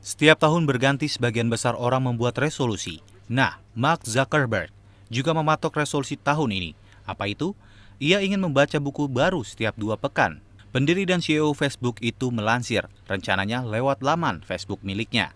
Setiap tahun berganti sebagian besar orang membuat resolusi. Nah, Mark Zuckerberg juga mematok resolusi tahun ini. Apa itu? Ia ingin membaca buku baru setiap dua pekan. Pendiri dan CEO Facebook itu melansir rencananya lewat laman Facebook miliknya.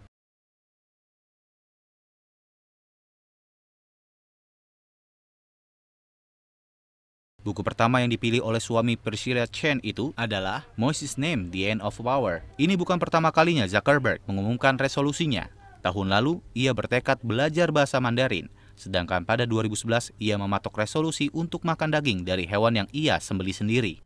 Buku pertama yang dipilih oleh suami Priscilla Chen itu adalah Moses' Name, The End of Power. Ini bukan pertama kalinya Zuckerberg mengumumkan resolusinya. Tahun lalu, ia bertekad belajar bahasa Mandarin, sedangkan pada 2011 ia mematok resolusi untuk makan daging dari hewan yang ia sembeli sendiri.